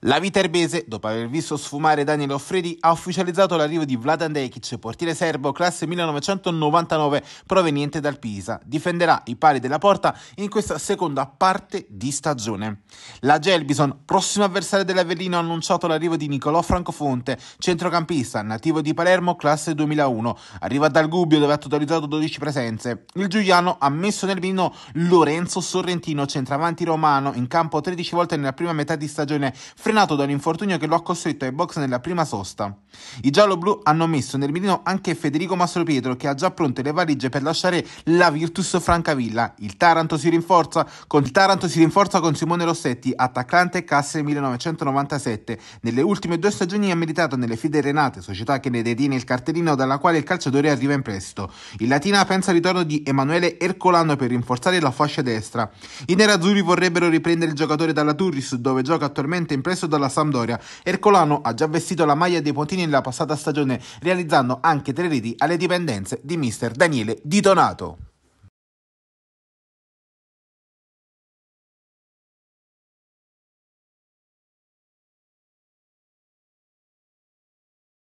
La Viterbese, dopo aver visto sfumare Daniel Offredi, ha ufficializzato l'arrivo di Vladan Dekic, portiere serbo classe 1999 proveniente dal Pisa. Difenderà i pali della porta in questa seconda parte di stagione. La Gelbison, prossimo avversario dell'Avellino, ha annunciato l'arrivo di Nicolò Francofonte, centrocampista nativo di Palermo classe 2001. Arriva dal Gubbio dove ha totalizzato 12 presenze. Il Giuliano ha messo nel vino Lorenzo Sorrentino, centravanti romano, in campo 13 volte nella prima metà di stagione frenato da un infortunio che lo ha costretto ai box nella prima sosta. I gialloblu hanno messo nel mirino anche Federico Mastropietro che ha già pronte le valigie per lasciare la Virtus Francavilla. Il Taranto si rinforza con, il Taranto si rinforza con Simone Rossetti, attaccante casse 1997. Nelle ultime due stagioni ha militato nelle Fide Renate, società che ne detiene il cartellino dalla quale il calciatore arriva in prestito. Il Latina pensa al ritorno di Emanuele Ercolano per rinforzare la fascia destra. I nerazzurri vorrebbero riprendere il giocatore dalla Turris dove gioca attualmente in prestito preso dalla Sampdoria. Ercolano ha già vestito la maglia dei Pontini nella passata stagione, realizzando anche tre reti alle dipendenze di mister Daniele Di Donato.